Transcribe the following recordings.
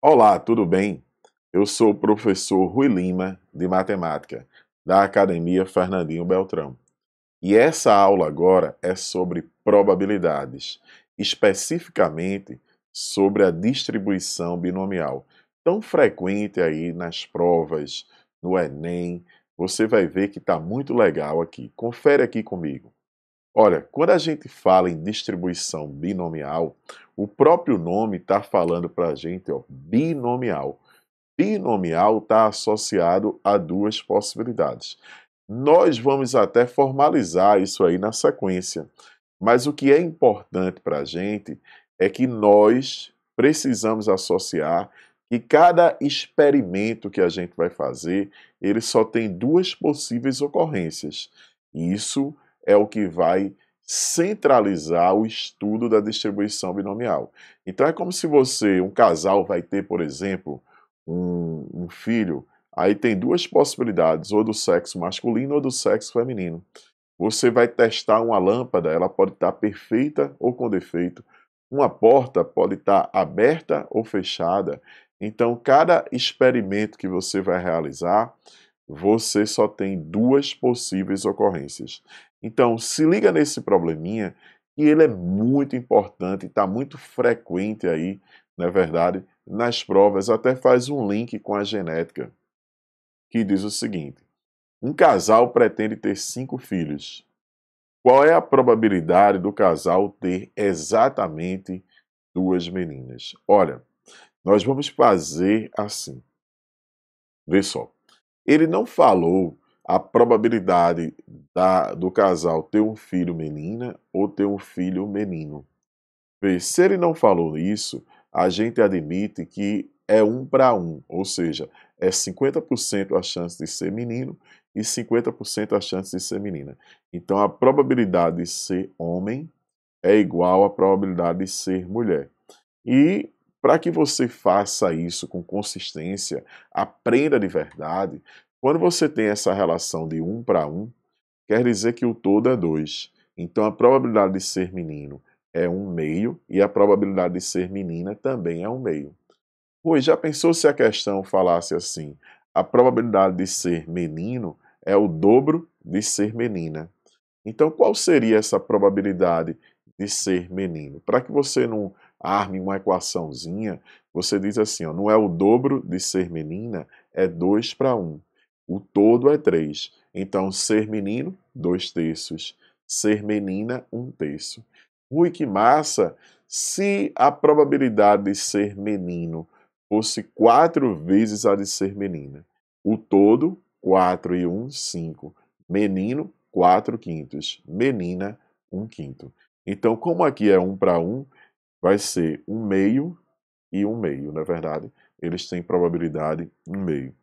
Olá, tudo bem? Eu sou o professor Rui Lima, de Matemática, da Academia Fernandinho Beltrão. E essa aula agora é sobre probabilidades, especificamente sobre a distribuição binomial, tão frequente aí nas provas, no Enem. Você vai ver que está muito legal aqui. Confere aqui comigo. Olha, quando a gente fala em distribuição binomial, o próprio nome está falando para a gente, ó, binomial. Binomial está associado a duas possibilidades. Nós vamos até formalizar isso aí na sequência, mas o que é importante para a gente é que nós precisamos associar que cada experimento que a gente vai fazer, ele só tem duas possíveis ocorrências. Isso é é o que vai centralizar o estudo da distribuição binomial. Então é como se você, um casal, vai ter, por exemplo, um, um filho, aí tem duas possibilidades, ou do sexo masculino ou do sexo feminino. Você vai testar uma lâmpada, ela pode estar perfeita ou com defeito. Uma porta pode estar aberta ou fechada. Então, cada experimento que você vai realizar, você só tem duas possíveis ocorrências. Então, se liga nesse probleminha que ele é muito importante, está muito frequente aí, na é verdade, nas provas, até faz um link com a genética, que diz o seguinte: um casal pretende ter cinco filhos. Qual é a probabilidade do casal ter exatamente duas meninas? Olha, nós vamos fazer assim. Vê só. Ele não falou a probabilidade da, do casal ter um filho menina ou ter um filho menino. se ele não falou isso, a gente admite que é um para um, ou seja, é 50% a chance de ser menino e 50% a chance de ser menina. Então a probabilidade de ser homem é igual à probabilidade de ser mulher. E para que você faça isso com consistência, aprenda de verdade, quando você tem essa relação de um para um, quer dizer que o todo é dois. Então a probabilidade de ser menino é um meio e a probabilidade de ser menina também é um meio. Pois já pensou se a questão falasse assim: a probabilidade de ser menino é o dobro de ser menina. Então qual seria essa probabilidade de ser menino? Para que você não arme uma equaçãozinha, você diz assim, ó, não é o dobro de ser menina, é 2 para 1. O todo é 3. Então, ser menino, 2 terços. Ser menina, 1 um terço. Ui, que massa! Se a probabilidade de ser menino fosse 4 vezes a de ser menina, o todo, 4 e 1, um, 5. Menino, 4 quintos. Menina, 1 um quinto. Então, como aqui é 1 para 1, vai ser um meio e um meio, na é verdade. Eles têm probabilidade um meio.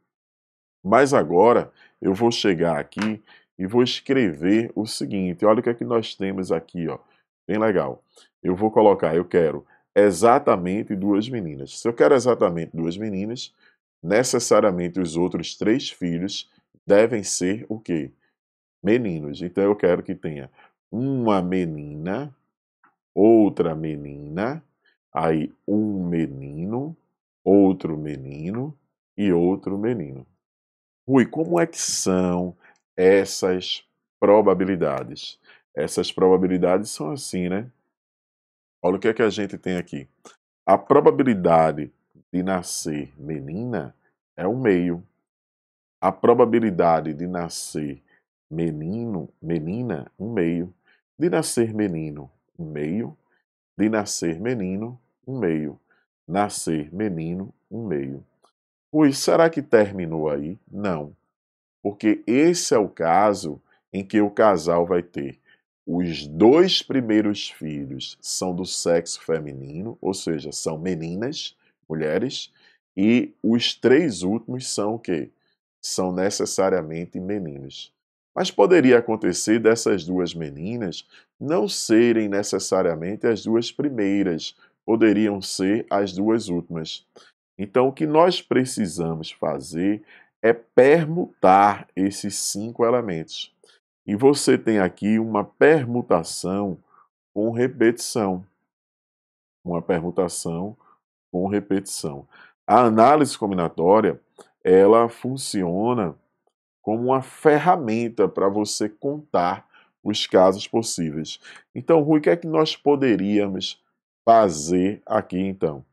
Mas agora eu vou chegar aqui e vou escrever o seguinte. Olha o que é que nós temos aqui, ó. Bem legal. Eu vou colocar, eu quero exatamente duas meninas. Se eu quero exatamente duas meninas, necessariamente os outros três filhos devem ser o quê? Meninos. Então eu quero que tenha uma menina outra menina, aí um menino, outro menino e outro menino. Rui, como é que são essas probabilidades? Essas probabilidades são assim, né? Olha o que é que a gente tem aqui. A probabilidade de nascer menina é um meio. A probabilidade de nascer menino, menina, um meio. De nascer menino, um meio. De nascer menino, um meio. Nascer menino, um meio. Ui, será que terminou aí? Não. Porque esse é o caso em que o casal vai ter os dois primeiros filhos são do sexo feminino, ou seja, são meninas, mulheres, e os três últimos são o quê? São necessariamente meninos. Mas poderia acontecer dessas duas meninas não serem necessariamente as duas primeiras, poderiam ser as duas últimas. Então, o que nós precisamos fazer é permutar esses cinco elementos. E você tem aqui uma permutação com repetição. Uma permutação com repetição. A análise combinatória, ela funciona como uma ferramenta para você contar os casos possíveis. Então, Rui, o que é que nós poderíamos fazer aqui então?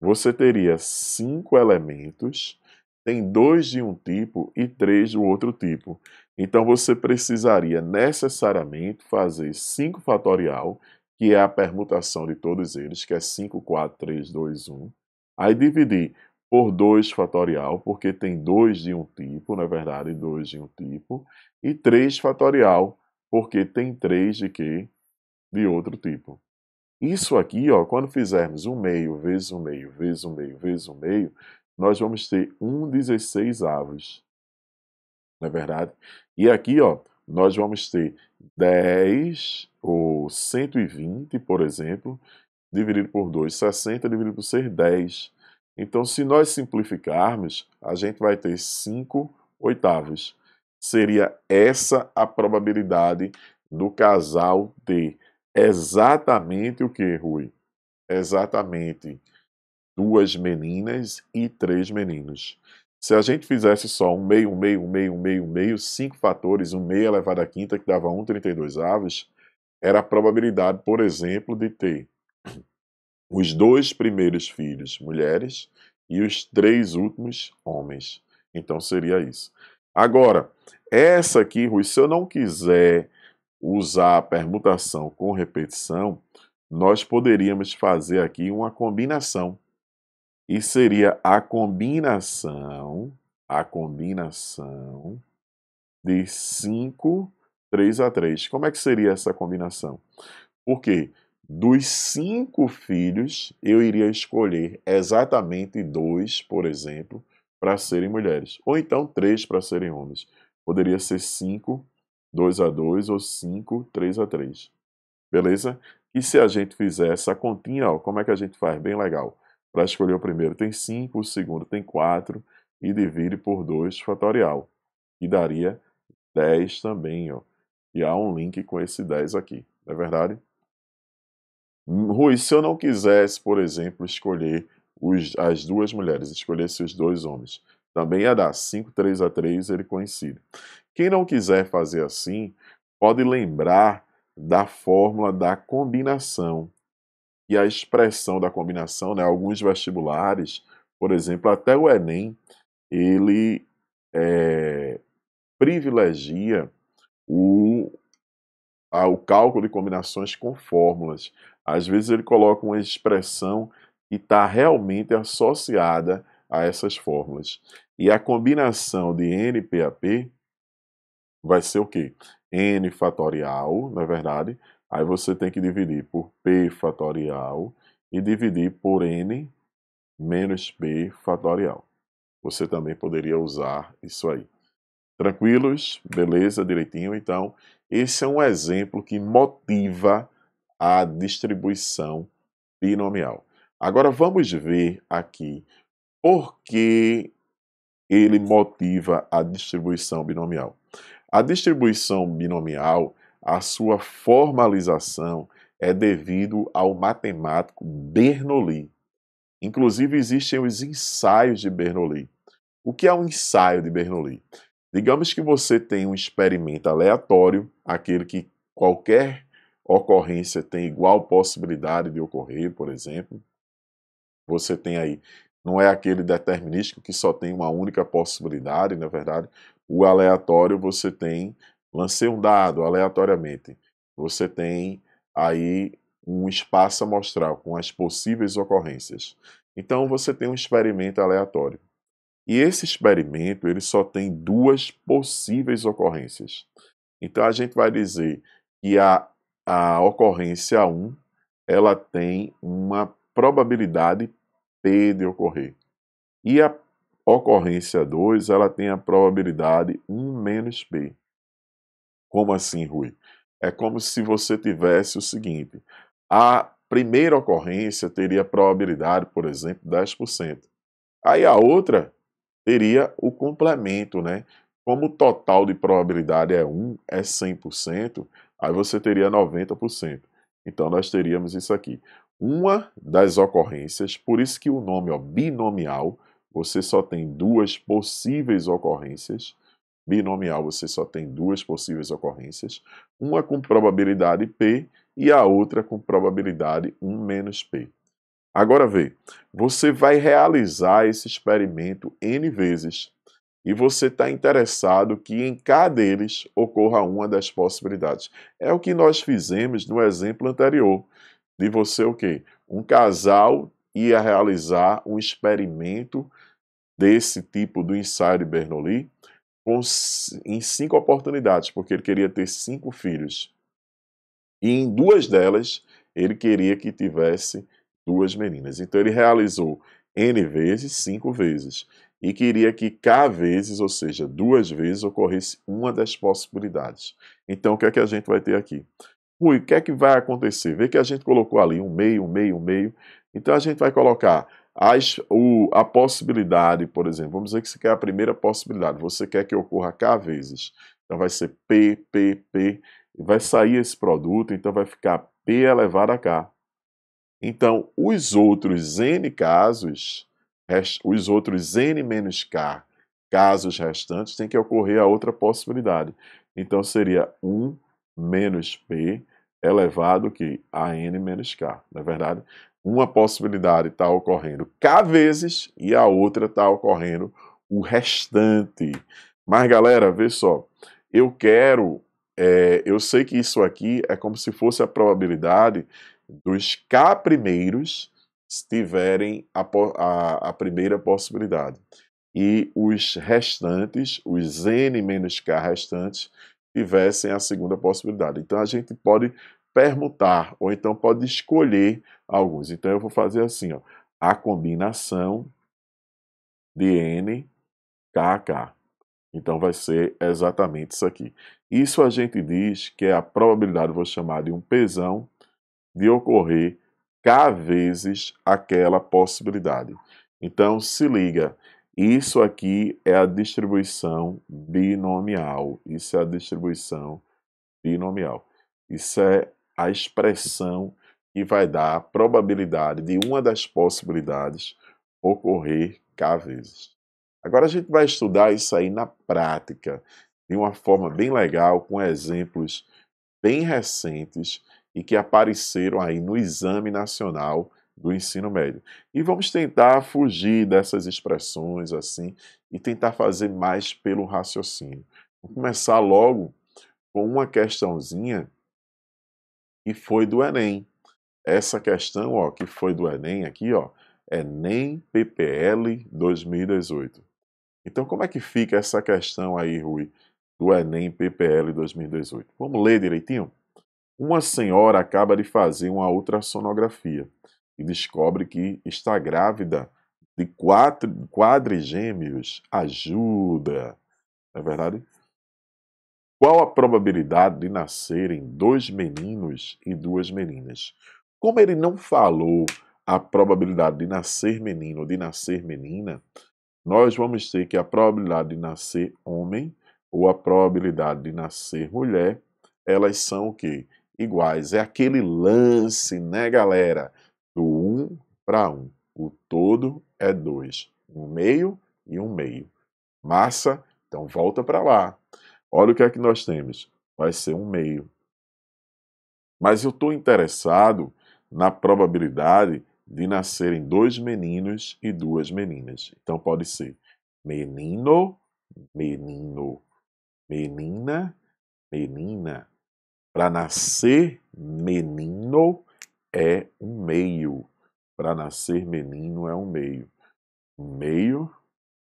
Você teria cinco elementos, tem dois de um tipo e três do outro tipo. Então você precisaria necessariamente fazer 5 fatorial, que é a permutação de todos eles, que é 5, 4, 3, 2, 1. Aí dividir por 2 fatorial, porque tem 2 de um tipo, na verdade, 2 de um tipo, e 3 fatorial, porque tem 3 de quê? De outro tipo. Isso aqui, ó, quando fizermos um meio vezes um meio vezes um meio vezes um meio, nós vamos ter 1 16 avos. Na é verdade? E aqui, ó, nós vamos ter 10 ou 120, por exemplo, dividido por 2, 60 dividido por 6, 10. Então, se nós simplificarmos, a gente vai ter 5 oitavos. Seria essa a probabilidade do casal ter exatamente o que, Rui? Exatamente duas meninas e três meninos. Se a gente fizesse só um meio, um meio, um meio, um meio, um meio, cinco fatores, um meio elevado à quinta, que dava 1,32 aves, era a probabilidade, por exemplo, de ter os dois primeiros filhos mulheres e os três últimos homens. Então seria isso. Agora, essa aqui, Rui, se eu não quiser usar a permutação com repetição, nós poderíamos fazer aqui uma combinação. E seria a combinação, a combinação de 5, 3 a 3. Como é que seria essa combinação? Por quê? Dos cinco filhos, eu iria escolher exatamente dois, por exemplo, para serem mulheres, ou então três para serem homens. Poderia ser cinco, dois a dois, ou cinco, três a três. Beleza? E se a gente fizer essa continha, ó, como é que a gente faz? Bem legal. Para escolher o primeiro tem 5, o segundo tem 4 e divide por 2 fatorial, E daria 10 também. Ó. E há um link com esse 10 aqui, não é verdade? Rui, se eu não quisesse, por exemplo, escolher os, as duas mulheres, escolhesse os dois homens, também ia dar 5, 3 a 3, ele coincide. Quem não quiser fazer assim, pode lembrar da fórmula da combinação. E a expressão da combinação, né? alguns vestibulares, por exemplo, até o Enem, ele é, privilegia o, o cálculo de combinações com fórmulas. Às vezes ele coloca uma expressão que está realmente associada a essas fórmulas. E a combinação de NPAP vai ser o quê? N fatorial, na é verdade. Aí você tem que dividir por P fatorial e dividir por N menos P fatorial. Você também poderia usar isso aí. Tranquilos? Beleza, direitinho? Então, esse é um exemplo que motiva a distribuição binomial. Agora vamos ver aqui por que ele motiva a distribuição binomial. A distribuição binomial, a sua formalização é devido ao matemático Bernoulli. Inclusive existem os ensaios de Bernoulli. O que é um ensaio de Bernoulli? Digamos que você tem um experimento aleatório, aquele que qualquer ocorrência tem igual possibilidade de ocorrer, por exemplo. Você tem aí, não é aquele determinístico que só tem uma única possibilidade, na verdade. O aleatório você tem, lancei um dado aleatoriamente, você tem aí um espaço amostral com as possíveis ocorrências. Então você tem um experimento aleatório. E esse experimento ele só tem duas possíveis ocorrências. Então a gente vai dizer que a, a ocorrência 1 ela tem uma probabilidade P de ocorrer. E a ocorrência 2 ela tem a probabilidade 1 menos P. Como assim, Rui? É como se você tivesse o seguinte: a primeira ocorrência teria probabilidade, por exemplo, 10%. Aí a outra teria o complemento, né? Como o total de probabilidade é 1, é 100%, aí você teria 90%. Então nós teríamos isso aqui. Uma das ocorrências, por isso que o nome é binomial, você só tem duas possíveis ocorrências. Binomial, você só tem duas possíveis ocorrências. Uma com probabilidade P e a outra com probabilidade 1 menos P. Agora vê, você vai realizar esse experimento N vezes e você está interessado que em cada deles ocorra uma das possibilidades. É o que nós fizemos no exemplo anterior, de você o quê? Um casal ia realizar um experimento desse tipo do ensaio de Bernoulli com, em cinco oportunidades, porque ele queria ter cinco filhos. E em duas delas, ele queria que tivesse duas meninas. Então ele realizou N vezes, cinco vezes, e queria que K vezes, ou seja, duas vezes, ocorresse uma das possibilidades. Então o que é que a gente vai ter aqui? Rui, o que é que vai acontecer? Vê que a gente colocou ali um meio, um meio, um meio. Então a gente vai colocar as, o, a possibilidade, por exemplo, vamos dizer que você quer é a primeira possibilidade, você quer que ocorra K vezes. Então vai ser P, P, P, vai sair esse produto, então vai ficar P elevado a K. Então, os outros n casos, os outros n menos k casos restantes, tem que ocorrer a outra possibilidade. Então, seria 1 menos p elevado que a n menos k, na é verdade? Uma possibilidade está ocorrendo k vezes e a outra está ocorrendo o restante. Mas, galera, vê só, eu quero, é, eu sei que isso aqui é como se fosse a probabilidade dos K primeiros tiverem a, a, a primeira possibilidade. E os restantes, os N menos K restantes, tivessem a segunda possibilidade. Então a gente pode permutar, ou então pode escolher alguns. Então eu vou fazer assim, ó, a combinação de N, k Então vai ser exatamente isso aqui. Isso a gente diz que é a probabilidade, vou chamar de um pesão, de ocorrer k vezes aquela possibilidade. Então, se liga, isso aqui é a distribuição binomial. Isso é a distribuição binomial. Isso é a expressão que vai dar a probabilidade de uma das possibilidades ocorrer k vezes. Agora a gente vai estudar isso aí na prática, de uma forma bem legal, com exemplos bem recentes e que apareceram aí no Exame Nacional do Ensino Médio. E vamos tentar fugir dessas expressões assim e tentar fazer mais pelo raciocínio. Vou começar logo com uma questãozinha que foi do Enem. Essa questão, ó, que foi do Enem aqui, ó, Enem PPL 2018. Então, como é que fica essa questão aí, Rui, do Enem PPL 2018? Vamos ler direitinho? Uma senhora acaba de fazer uma ultrassonografia e descobre que está grávida de quatro quadrigêmeos. Ajuda! Não é verdade? Qual a probabilidade de nascerem dois meninos e duas meninas? Como ele não falou a probabilidade de nascer menino ou de nascer menina, nós vamos ter que a probabilidade de nascer homem ou a probabilidade de nascer mulher, elas são o quê? iguais. É aquele lance, né, galera? Do um para um. O todo é dois. Um meio e um meio. Massa, então volta para lá. Olha o que é que nós temos. Vai ser um meio. Mas eu estou interessado na probabilidade de nascerem dois meninos e duas meninas. Então pode ser menino, menino, menina, menina. Para nascer menino é um meio. Para nascer menino é um meio. Meio,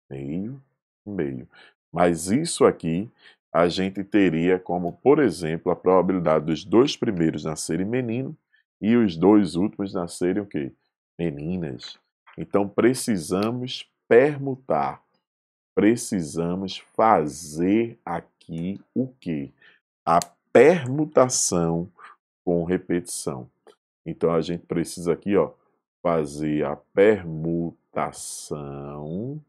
meio, meio. Mas isso aqui a gente teria como, por exemplo, a probabilidade dos dois primeiros nascerem menino e os dois últimos nascerem o quê? Meninas. Então precisamos permutar. Precisamos fazer aqui o quê? A permutação com repetição. Então a gente precisa aqui, ó, fazer a permutação,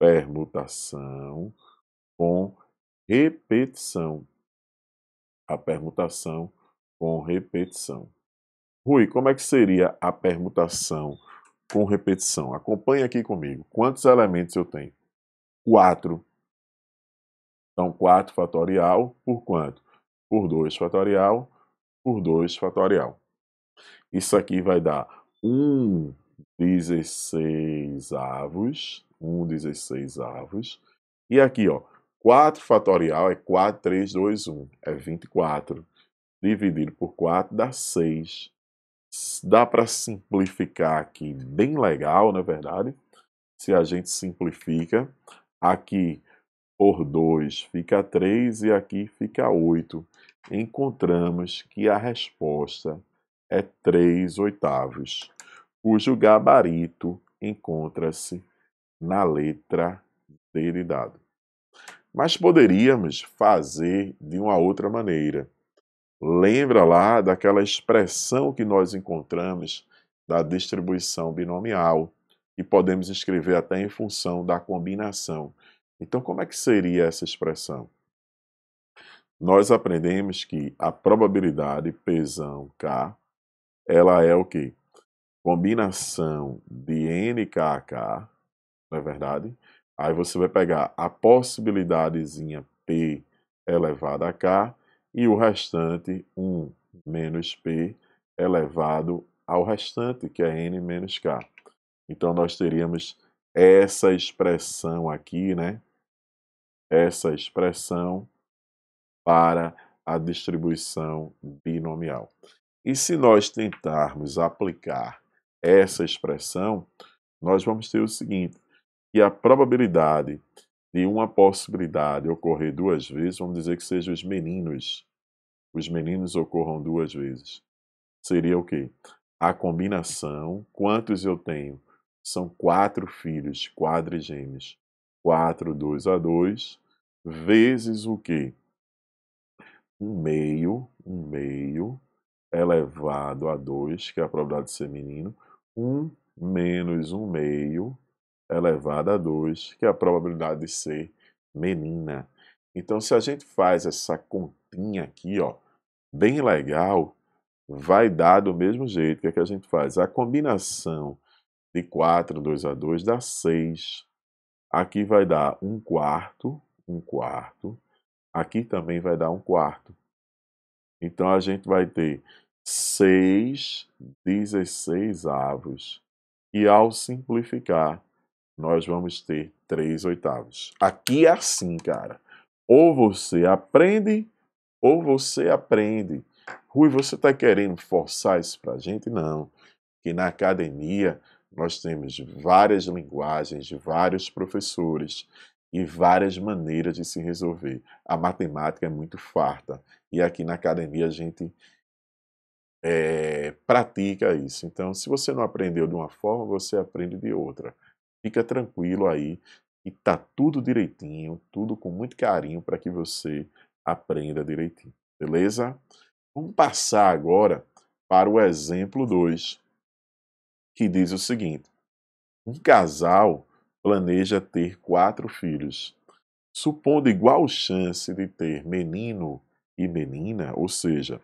permutação com repetição. A permutação com repetição. Rui, como é que seria a permutação com repetição? Acompanhe aqui comigo. Quantos elementos eu tenho? Quatro. Então, 4 fatorial por quanto? por 2 fatorial por 2 fatorial. Isso aqui vai dar 1 16 avos, 1 16 avos. E aqui, ó, 4 fatorial é 4, 3, 2, 1, é 24. Dividido por 4 dá 6. Dá para simplificar aqui bem legal, não é verdade. Se a gente simplifica, aqui por 2 fica 3 e aqui fica 8. Encontramos que a resposta é 3 oitavos, cujo gabarito encontra-se na letra D dado. Mas poderíamos fazer de uma outra maneira. Lembra lá daquela expressão que nós encontramos da distribuição binomial, e podemos escrever até em função da combinação então, como é que seria essa expressão? Nós aprendemos que a probabilidade pesão K ela é o que? Combinação de NKK, não é verdade? Aí você vai pegar a possibilidadezinha P elevado a K e o restante 1 menos P elevado ao restante, que é N menos K. Então, nós teríamos essa expressão aqui, né? essa expressão para a distribuição binomial. E se nós tentarmos aplicar essa expressão, nós vamos ter o seguinte, que a probabilidade de uma possibilidade ocorrer duas vezes, vamos dizer que sejam os meninos, os meninos ocorram duas vezes. Seria o quê? A combinação, quantos eu tenho? São quatro filhos quadrigêmeos. 4, 2 a 2, vezes o quê? 1 meio, 1 meio, elevado a 2, que é a probabilidade de ser menino, 1 menos 1 meio, elevado a 2, que é a probabilidade de ser menina. Então, se a gente faz essa continha aqui, ó, bem legal, vai dar do mesmo jeito que, é que a gente faz. A combinação de 4, 2 a 2 dá 6. Aqui vai dar um quarto, um quarto. Aqui também vai dar um quarto. Então a gente vai ter 6 dezesseisavos. E ao simplificar, nós vamos ter 3 oitavos. Aqui é assim, cara. Ou você aprende, ou você aprende. Rui, você está querendo forçar isso para a gente? Não. Que na academia nós temos várias linguagens, vários professores e várias maneiras de se resolver. A matemática é muito farta e aqui na academia a gente é, pratica isso. Então, se você não aprendeu de uma forma, você aprende de outra. Fica tranquilo aí e tá tudo direitinho, tudo com muito carinho para que você aprenda direitinho, beleza? Vamos passar agora para o exemplo 2 que diz o seguinte: Um casal planeja ter quatro filhos, supondo igual chance de ter menino e menina, ou seja,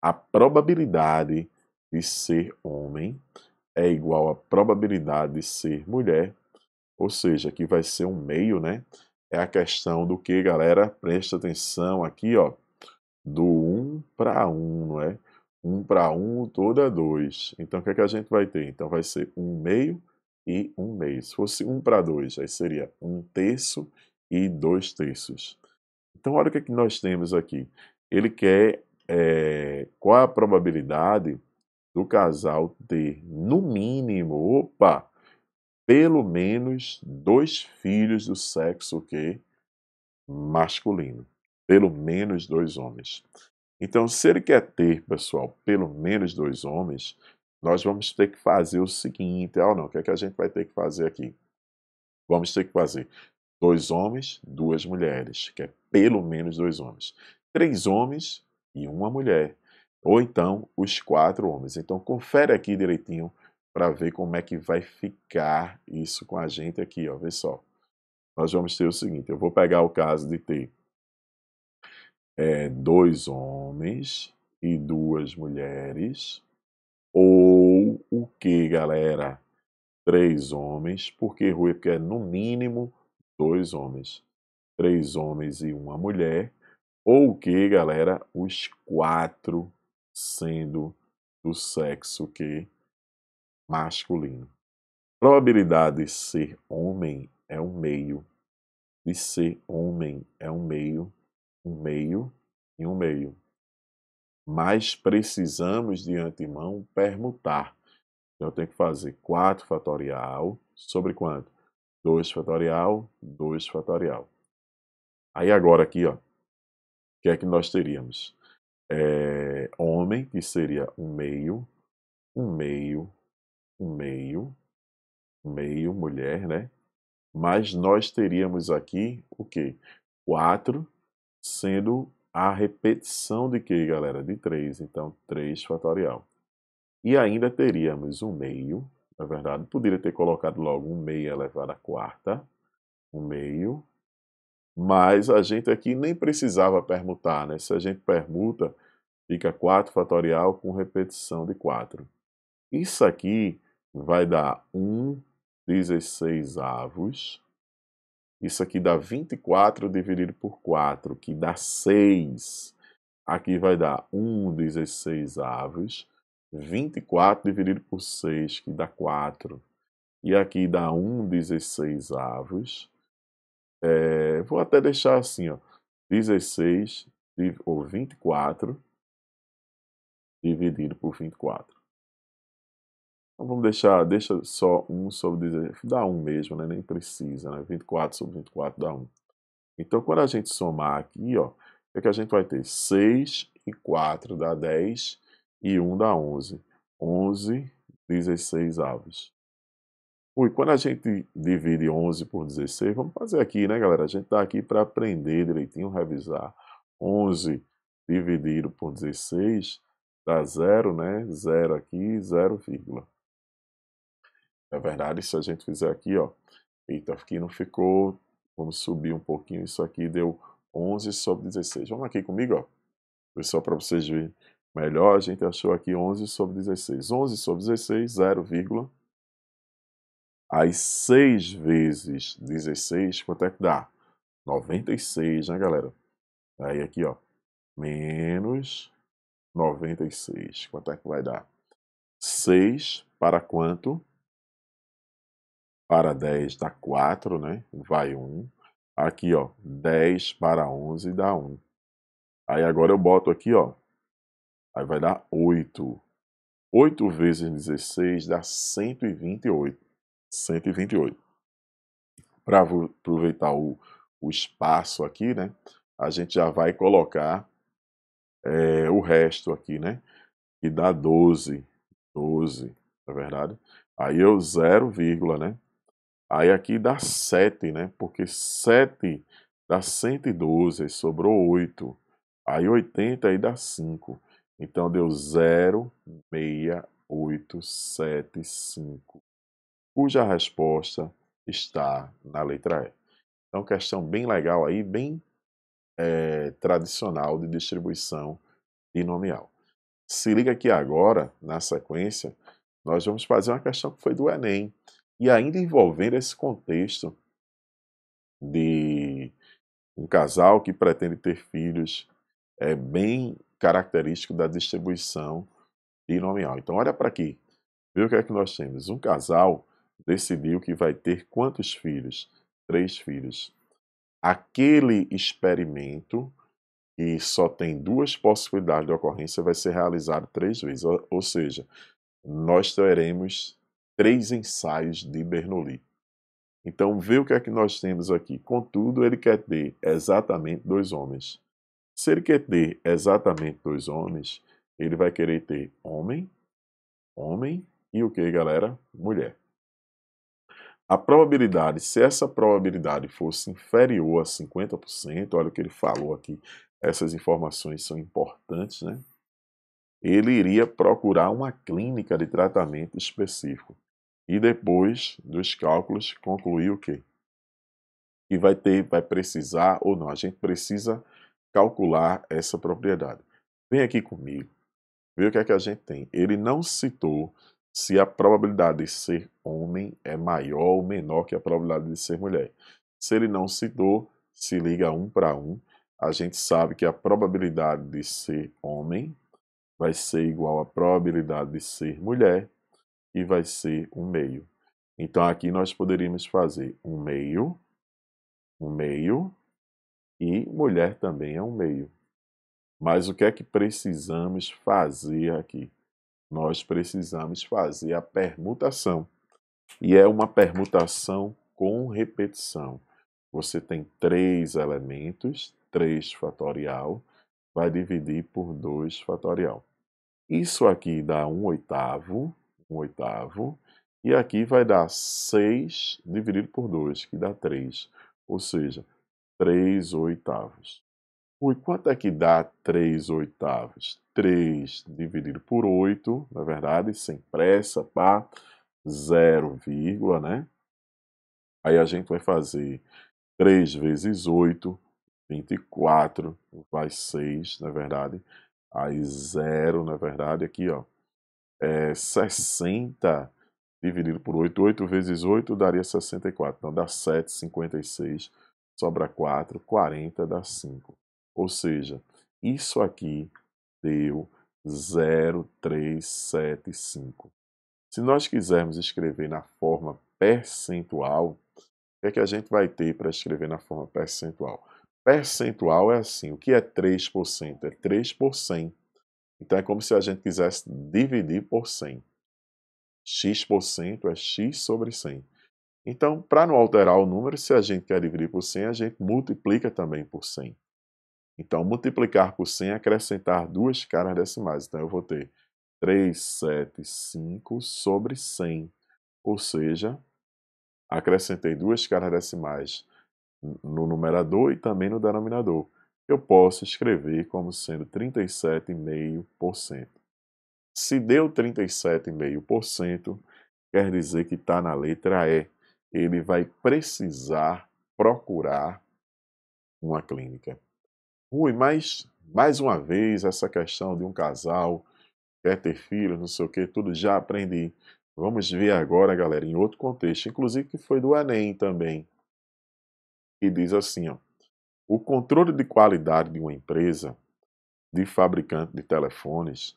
a probabilidade de ser homem é igual à probabilidade de ser mulher, ou seja, que vai ser um meio, né? É a questão do que, galera? Presta atenção aqui, ó. Do um para um, não é? 1 para 1, toda 2. Então, o que, é que a gente vai ter? Então, vai ser 1 meio e 1 meio. Se fosse 1 para 2, aí seria 1 terço e 2 terços. Então, olha o que, é que nós temos aqui. Ele quer é, qual a probabilidade do casal ter, no mínimo, opa, pelo menos dois filhos do sexo que masculino. Pelo menos dois homens. Então, se ele quer ter, pessoal, pelo menos dois homens, nós vamos ter que fazer o seguinte, ah, não, o que é que a gente vai ter que fazer aqui? Vamos ter que fazer dois homens, duas mulheres, que é pelo menos dois homens. Três homens e uma mulher. Ou então, os quatro homens. Então, confere aqui direitinho para ver como é que vai ficar isso com a gente aqui, ó. Vê só. Nós vamos ter o seguinte, eu vou pegar o caso de ter é, dois homens e duas mulheres, ou o que, galera? Três homens. porque que, Rui? É porque é no mínimo dois homens. Três homens e uma mulher, ou o que, galera? Os quatro sendo do sexo que masculino. Probabilidade de ser homem é um meio. De ser homem é um meio um meio e um meio. Mas precisamos de antemão permutar. Então eu tenho que fazer 4 fatorial sobre quanto? 2 fatorial, 2 fatorial. Aí agora aqui, o que é que nós teríamos? É, homem, que seria um meio, um meio, um meio, meio, mulher, né? Mas nós teríamos aqui o quê? 4 sendo a repetição de que, galera? De 3. Então, 3 fatorial. E ainda teríamos um meio, na verdade, poderia ter colocado logo um meio elevado à quarta, um meio, mas a gente aqui nem precisava permutar, né? Se a gente permuta, fica 4 fatorial com repetição de 4. Isso aqui vai dar 1 16 avos isso aqui dá 24 dividido por 4, que dá 6. Aqui vai dar 1, 16 avos. 24 dividido por 6, que dá 4. E aqui dá 1, 16 avos. É, vou até deixar assim, ó. 16 ou 24 dividido por 24. Então vamos deixar, deixa só 1 sobre 16, dá 1 mesmo, né? nem precisa, né? 24 sobre 24 dá 1. Então quando a gente somar aqui, ó, é que a gente vai ter 6 e 4 dá 10 e 1 dá 11. 11, 16 avos. Ui, quando a gente divide 11 por 16, vamos fazer aqui, né, galera? A gente está aqui para aprender direitinho, revisar. 11 dividido por 16 dá 0, né? 0 aqui, zero na verdade, se a gente fizer aqui, ó, eita, aqui não ficou, vamos subir um pouquinho, isso aqui deu 11 sobre 16. Vamos aqui comigo, ó. Foi só para vocês verem melhor, a gente achou aqui 11 sobre 16. 11 sobre 16, 0, vírgula. Aí 6 vezes 16, quanto é que dá? 96, né, galera? Aí aqui, ó, menos 96. Quanto é que vai dar? 6 para quanto? para 10 dá 4, né? Vai 1. Aqui, ó, 10 para 11 dá 1. Aí agora eu boto aqui, ó. Aí vai dar 8. 8 vezes 16 dá 128. 128. Para aproveitar o, o espaço aqui, né? A gente já vai colocar é, o resto aqui, né? Que dá 12. 12, não é verdade? Aí eu zero vírgula, né? Aí aqui dá 7, né? Porque 7 dá 112, sobrou 8. Aí 80 aí dá 5. Então deu 06875, cuja resposta está na letra E. Então, questão bem legal aí, bem é, tradicional de distribuição binomial. Se liga aqui agora, na sequência, nós vamos fazer uma questão que foi do Enem. E ainda envolvendo esse contexto de um casal que pretende ter filhos, é bem característico da distribuição binomial. Então, olha para aqui. Vê o que é que nós temos. Um casal decidiu que vai ter quantos filhos? Três filhos. Aquele experimento que só tem duas possibilidades de ocorrência vai ser realizado três vezes. Ou, ou seja, nós teremos três ensaios de Bernoulli. Então, vê o que é que nós temos aqui. Contudo, ele quer ter exatamente dois homens. Se ele quer ter exatamente dois homens, ele vai querer ter homem, homem e o que, galera? Mulher. A probabilidade, se essa probabilidade fosse inferior a 50%, olha o que ele falou aqui, essas informações são importantes, né? Ele iria procurar uma clínica de tratamento específico. E depois dos cálculos, concluir o quê? Que vai ter, vai precisar ou não. A gente precisa calcular essa propriedade. Vem aqui comigo. Vê o que é que a gente tem. Ele não citou se a probabilidade de ser homem é maior ou menor que a probabilidade de ser mulher. Se ele não citou, se liga um para um. A gente sabe que a probabilidade de ser homem vai ser igual à probabilidade de ser mulher e vai ser um meio. Então aqui nós poderíamos fazer um meio, um meio e mulher também é um meio. Mas o que é que precisamos fazer aqui? Nós precisamos fazer a permutação. E é uma permutação com repetição. Você tem três elementos, 3 fatorial, vai dividir por 2 fatorial. Isso aqui dá 1 um oitavo, um oitavo. E aqui vai dar 6 dividido por 2, que dá 3. Ou seja, 3 oitavos. E quanto é que dá 3 oitavos? 3 dividido por 8, na verdade, sem pressa, pá, 0, né? Aí a gente vai fazer 3 vezes 8, 24, vai 6, na verdade. Aí 0, na verdade, aqui, ó, é, 60 dividido por 8, 8 vezes 8 daria 64. Então dá 7, 56, sobra 4, 40 dá 5. Ou seja, isso aqui deu 0,375. Se nós quisermos escrever na forma percentual, o que, é que a gente vai ter para escrever na forma percentual? Percentual é assim, o que é 3%? É 3% então é como se a gente quisesse dividir por 100. x por cento é x sobre 100. Então, para não alterar o número, se a gente quer dividir por 100, a gente multiplica também por 100. Então, multiplicar por 100 é acrescentar duas caras decimais. Então, eu vou ter 375 sobre 100. Ou seja, acrescentei duas caras decimais no numerador e também no denominador eu posso escrever como sendo 37,5%. Se deu 37,5%, quer dizer que está na letra E. Ele vai precisar procurar uma clínica. Rui, mas mais uma vez essa questão de um casal quer ter filho, não sei o que, tudo já aprendi. Vamos ver agora, galera, em outro contexto, inclusive que foi do Enem também. E diz assim, ó. O controle de qualidade de uma empresa, de fabricante de telefones,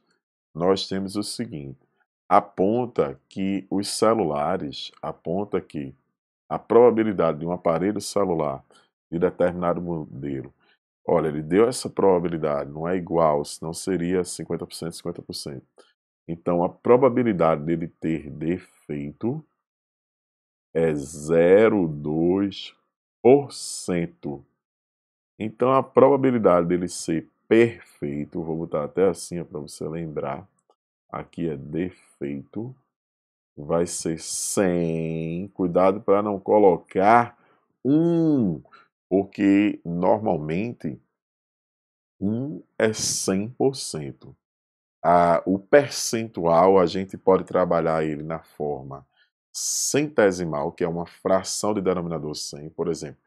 nós temos o seguinte: aponta que os celulares, aponta que a probabilidade de um aparelho celular de determinado modelo, olha, ele deu essa probabilidade, não é igual, senão seria 50%, 50%. Então a probabilidade dele ter defeito é 0,2% então a probabilidade dele ser perfeito, vou botar até assim para você lembrar, aqui é defeito, vai ser 100. Cuidado para não colocar 1, porque normalmente 1 é 100%. Ah, o percentual a gente pode trabalhar ele na forma centesimal, que é uma fração de denominador 100, por exemplo.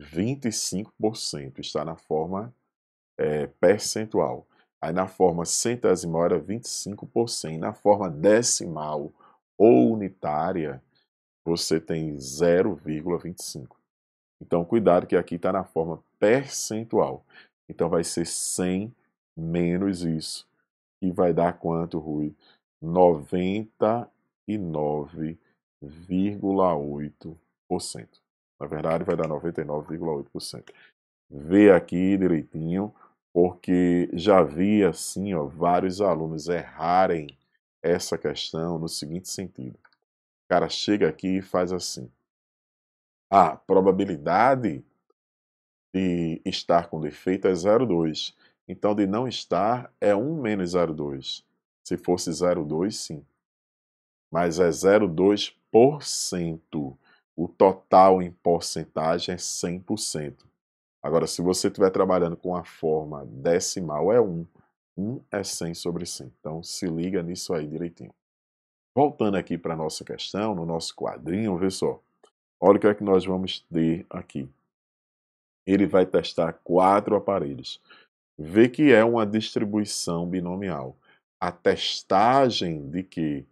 25% está na forma é, percentual. Aí na forma centesimal era 25%. Na forma decimal ou unitária, você tem 0,25. Então, cuidado que aqui está na forma percentual. Então, vai ser 100 menos isso. E vai dar quanto, Rui? 99,8%. Na verdade, vai dar 99,8%. Vê aqui direitinho, porque já vi assim, ó, vários alunos errarem essa questão no seguinte sentido. O cara chega aqui e faz assim. A probabilidade de estar com defeito é 0,2. Então, de não estar é 1 menos 0,2. Se fosse 0,2, sim. Mas é 0,2% o total em porcentagem é 100%. Agora, se você estiver trabalhando com a forma decimal, é 1. 1 é 100 sobre 100. Então, se liga nisso aí direitinho. Voltando aqui para a nossa questão, no nosso quadrinho, vê só. Olha o que é que nós vamos ter aqui. Ele vai testar quatro aparelhos. Vê que é uma distribuição binomial. A testagem de que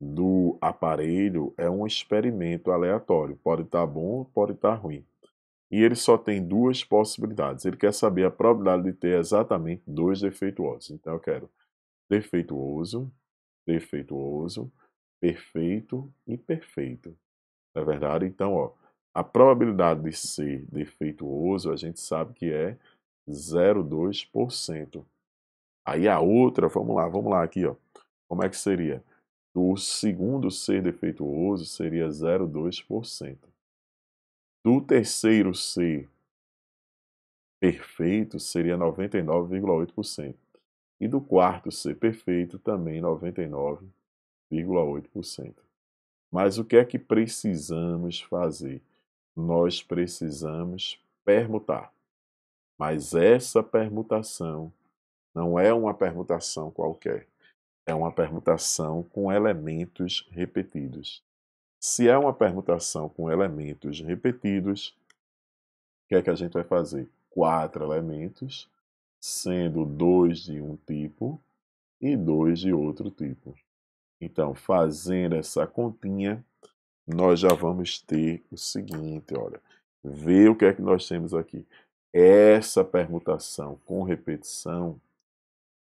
do aparelho é um experimento aleatório. Pode estar tá bom, pode estar tá ruim. E ele só tem duas possibilidades. Ele quer saber a probabilidade de ter exatamente dois defeituosos. Então eu quero defeituoso, defeituoso, perfeito e perfeito. Não é verdade? Então, ó, a probabilidade de ser defeituoso a gente sabe que é 0,2%. Aí a outra, vamos lá, vamos lá aqui, ó. Como é que seria? O segundo ser defeituoso seria 0,2%. Do terceiro ser perfeito seria 99,8%. E do quarto ser perfeito também 99,8%. Mas o que é que precisamos fazer? Nós precisamos permutar. Mas essa permutação não é uma permutação qualquer é uma permutação com elementos repetidos. Se é uma permutação com elementos repetidos, o que é que a gente vai fazer? Quatro elementos, sendo dois de um tipo e dois de outro tipo. Então, fazendo essa continha, nós já vamos ter o seguinte, olha, vê o que é que nós temos aqui. Essa permutação com repetição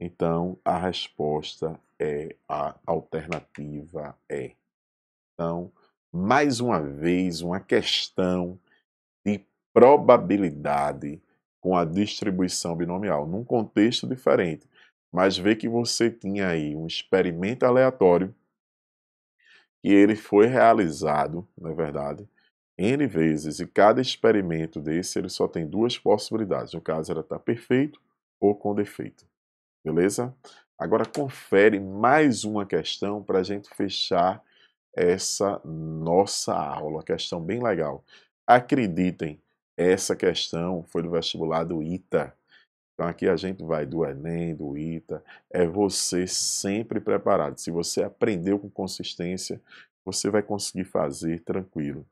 Então, a resposta é a alternativa E. É. Então, mais uma vez, uma questão de probabilidade com a distribuição binomial, num contexto diferente. Mas vê que você tinha aí um experimento aleatório que ele foi realizado, na é verdade, N vezes, e cada experimento desse ele só tem duas possibilidades. No caso, era estar tá perfeito ou com defeito. Beleza? Agora confere mais uma questão para a gente fechar essa nossa aula. Uma questão bem legal. Acreditem, essa questão foi do vestibular do ITA. Então aqui a gente vai do Enem, do ITA. É você sempre preparado. Se você aprendeu com consistência, você vai conseguir fazer tranquilo.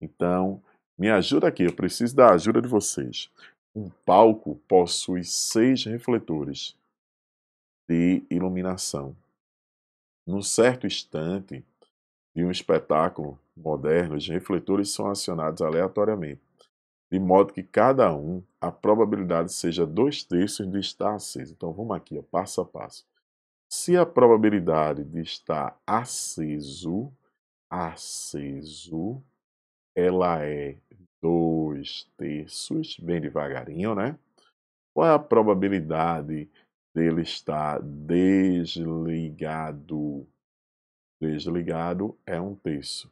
Então, me ajuda aqui, eu preciso da ajuda de vocês. Um palco possui seis refletores de iluminação. Num certo instante de um espetáculo moderno, os refletores são acionados aleatoriamente, de modo que cada um, a probabilidade seja dois terços de estar aceso. Então vamos aqui, ó, passo a passo. Se a probabilidade de estar aceso, aceso, ela é dois terços, bem devagarinho, né? Qual é a probabilidade dele está desligado. Desligado é um terço.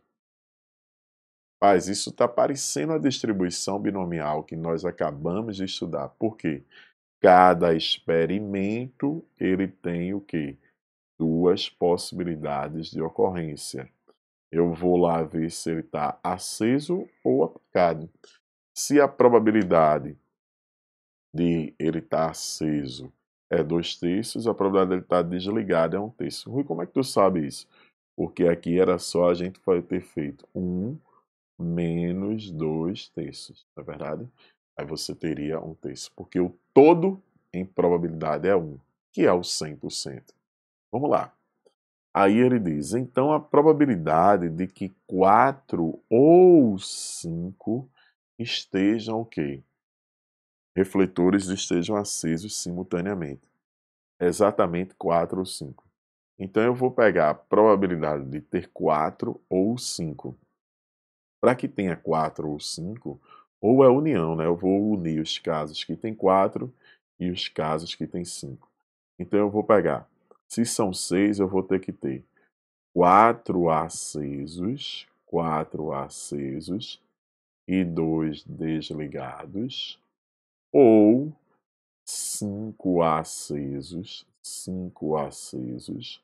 Mas isso está parecendo a distribuição binomial que nós acabamos de estudar. Por quê? Cada experimento ele tem o quê? Duas possibilidades de ocorrência. Eu vou lá ver se ele está aceso ou apagado. Se a probabilidade de ele estar tá aceso é 2 terços, a probabilidade dele estar tá desligado é 1 um terço. Rui, como é que tu sabe isso? Porque aqui era só a gente ter feito 1 um menos 2 terços, não é verdade? Aí você teria 1 um terço, porque o todo em probabilidade é 1, que é o 100%. Vamos lá. Aí ele diz: então a probabilidade de que 4 ou 5 estejam o okay, quê? Refletores estejam acesos simultaneamente exatamente 4 ou 5. Então eu vou pegar a probabilidade de ter 4 ou 5. Para que tenha 4 ou 5, ou é união, né? Eu vou unir os casos que tem 4 e os casos que tem 5. Então eu vou pegar, se são 6, eu vou ter que ter 4 acesos, 4 acesos e 2 desligados, ou cinco acesos, cinco acesos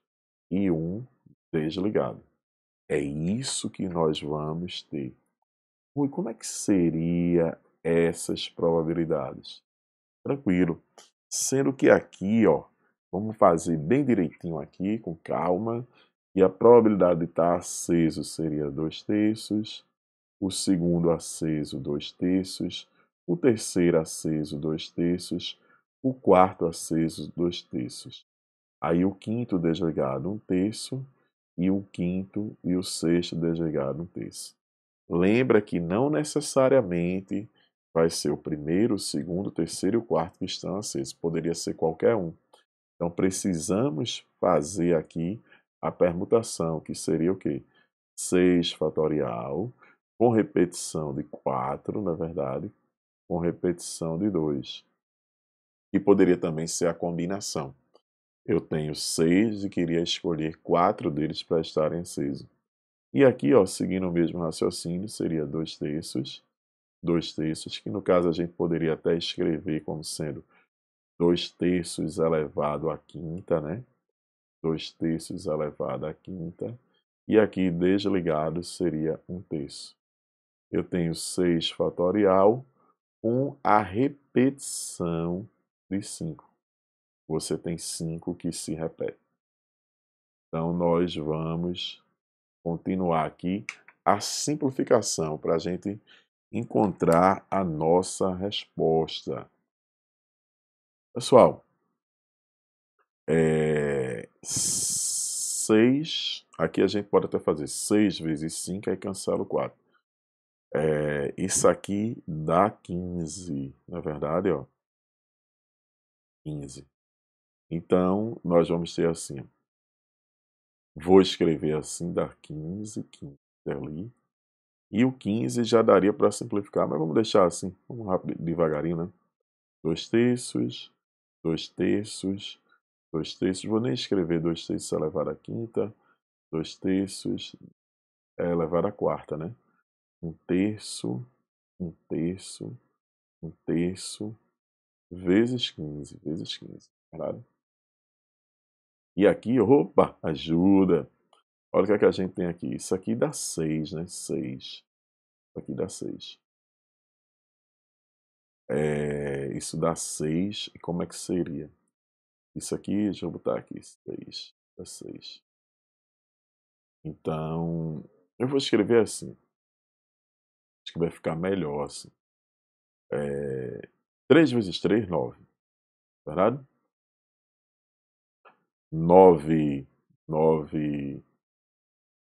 e um desligado. É isso que nós vamos ter. E como é que seria essas probabilidades? Tranquilo. Sendo que aqui, ó, vamos fazer bem direitinho aqui, com calma, e a probabilidade de estar aceso seria 2 terços, o segundo aceso 2 terços, o terceiro aceso 2 terços, o quarto aceso, dois terços. Aí o quinto desligado, um terço, e o quinto e o sexto desligado, um terço. Lembra que não necessariamente vai ser o primeiro, o segundo, o terceiro e o quarto que estão acesos. Poderia ser qualquer um. Então precisamos fazer aqui a permutação, que seria o quê? 6 fatorial, com repetição de 4, na verdade, com repetição de 2 poderia também ser a combinação. Eu tenho seis e queria escolher quatro deles para estarem aceso. E aqui, ó, seguindo o mesmo raciocínio, seria 2 terços, dois terços, que no caso a gente poderia até escrever como sendo 2 terços elevado à quinta, né? 2 terços elevado à quinta. E aqui, desligado, seria 1 um terço. Eu tenho 6 fatorial, com a repetição dos 5. Você tem 5 que se repetem. Então, nós vamos continuar aqui a simplificação para a gente encontrar a nossa resposta. Pessoal, é, 6, aqui a gente pode até fazer 6 vezes 5, aí cancela o 4. É, isso aqui dá 15, na é verdade, ó. 15. Então, nós vamos ter assim. Vou escrever assim, dar 15, 15 ali. E o 15 já daria para simplificar, mas vamos deixar assim, vamos rápido, devagarinho, né? 2 terços, 2 terços, 2 terços. Vou nem escrever 2 terços elevado é à quinta, 2 terços elevado é à quarta, né? 1 um terço, 1 um terço, 1 um terço, vezes 15, vezes 15. Caralho. E aqui, opa, ajuda. Olha o que, é que a gente tem aqui. Isso aqui dá 6, né? 6. Isso aqui dá 6. É, isso dá 6. E como é que seria? Isso aqui, deixa eu botar aqui. 6. Dá 6. Então, eu vou escrever assim. Acho que vai ficar melhor assim. É, 3 vezes 3, 9. Verdade? 9, 9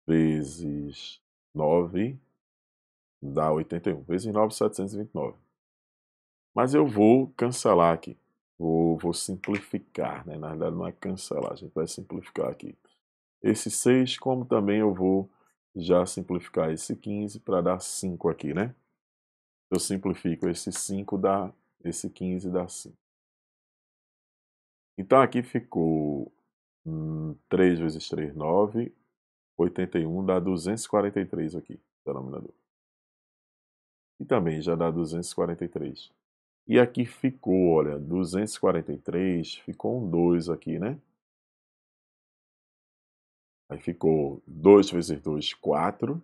vezes 9 dá 81. Vezes 9, 729. Mas eu vou cancelar aqui. Vou, vou simplificar, né? Na verdade não é cancelar, a gente vai simplificar aqui. Esse 6, como também eu vou já simplificar esse 15 para dar 5 aqui, né? Eu simplifico esse 5 dá esse 15 dá 5. Então aqui ficou hum, 3 vezes 3, 9. 81 dá 243 aqui, denominador. E também já dá 243. E aqui ficou, olha, 243, ficou um 2 aqui, né? Aí ficou 2 vezes 2, 4.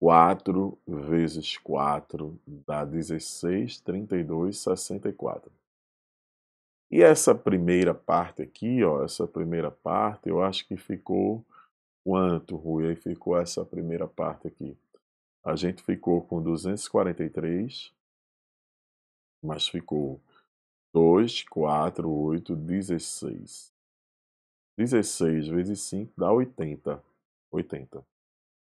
4 vezes 4 dá 16, 32, 64. E essa primeira parte aqui, ó, essa primeira parte, eu acho que ficou quanto, Rui? Aí ficou essa primeira parte aqui. A gente ficou com 243, mas ficou 2, 4, 8, 16. 16 vezes 5 dá 80. 80.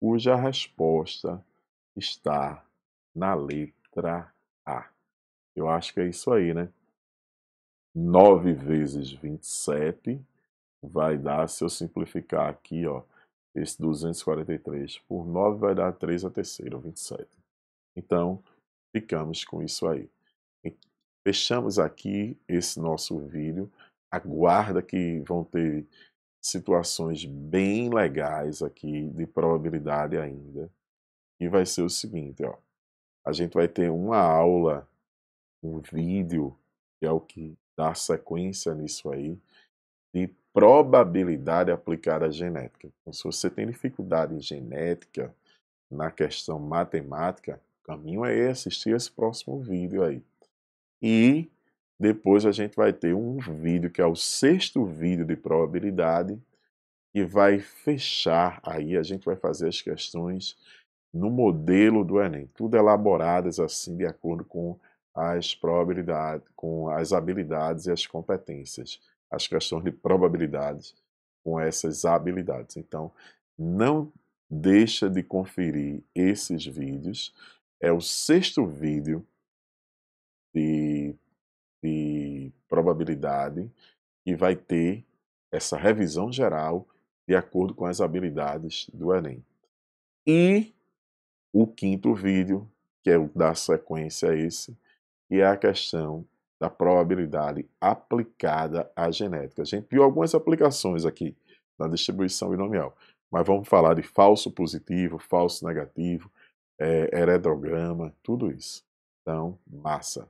cuja resposta está na letra A. Eu acho que é isso aí, né? 9 vezes 27 vai dar, se eu simplificar aqui, ó, esse 243 por 9 vai dar 3 a terceira, 27. Então, ficamos com isso aí. Fechamos aqui esse nosso vídeo. Aguarda que vão ter situações bem legais aqui de probabilidade ainda. E vai ser o seguinte, ó. A gente vai ter uma aula, um vídeo, que é o que dá sequência nisso aí, de probabilidade aplicada à genética. Então, se você tem dificuldade em genética, na questão matemática, o caminho é esse, assistir esse próximo vídeo aí. E depois a gente vai ter um vídeo que é o sexto vídeo de probabilidade e vai fechar aí, a gente vai fazer as questões no modelo do Enem, tudo elaboradas assim de acordo com as probabilidades, com as habilidades e as competências, as questões de probabilidades com essas habilidades. Então, não deixa de conferir esses vídeos. É o sexto vídeo de de probabilidade e vai ter essa revisão geral de acordo com as habilidades do Enem. E o quinto vídeo, que é o da sequência esse, que é a questão da probabilidade aplicada à genética. A gente viu algumas aplicações aqui na distribuição binomial, mas vamos falar de falso positivo, falso negativo, é, heredograma, tudo isso. Então, massa!